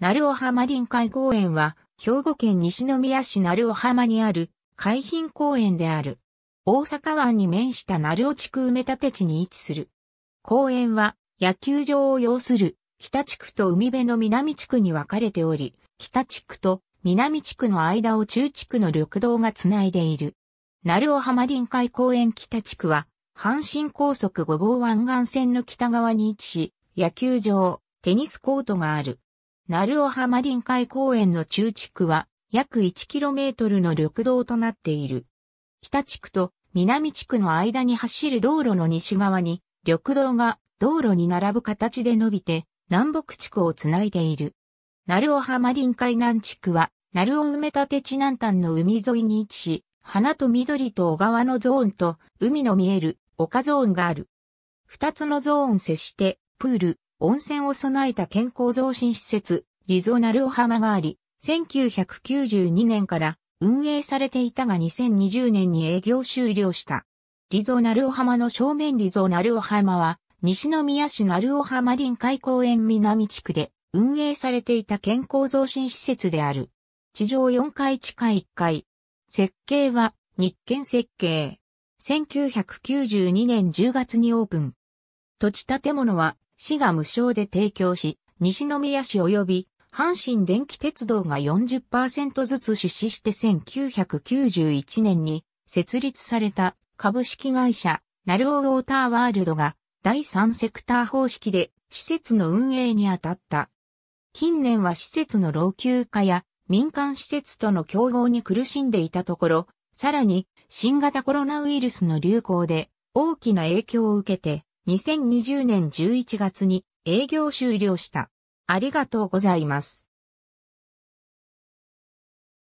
鳴尾浜臨海公園は、兵庫県西宮市鳴尾浜にある海浜公園である。大阪湾に面した鳴尾地区埋め立て地に位置する。公園は、野球場を要する北地区と海辺の南地区に分かれており、北地区と南地区の間を中地区の緑道がつないでいる。鳴尾浜臨海公園北地区は、阪神高速5号湾岸線の北側に位置し、野球場、テニスコートがある。鳴尾浜臨海公園の中地区は約 1km の緑道となっている。北地区と南地区の間に走る道路の西側に緑道が道路に並ぶ形で伸びて南北地区をつないでいる。鳴尾浜臨海南地区は鳴尾埋め立て地南端の海沿いに位置し、花と緑と小川のゾーンと海の見える丘ゾーンがある。二つのゾーン接してプール、温泉を備えた健康増進施設、リゾナルハ浜があり、1992年から運営されていたが2020年に営業終了した。リゾナルハ浜の正面リゾナルハ浜は、西宮市ナルお浜臨海公園南地区で運営されていた健康増進施設である。地上4階地下1階。設計は日建設計。1992年10月にオープン。土地建物は市が無償で提供し、西宮市及び阪神電気鉄道が40%ずつ出資して1991年に設立された株式会社ナルオウォーターワールドが第三セクター方式で施設の運営に当たった。近年は施設の老朽化や民間施設との競合に苦しんでいたところ、さらに新型コロナウイルスの流行で大きな影響を受けて2020年11月に営業終了した。ありがとうございます。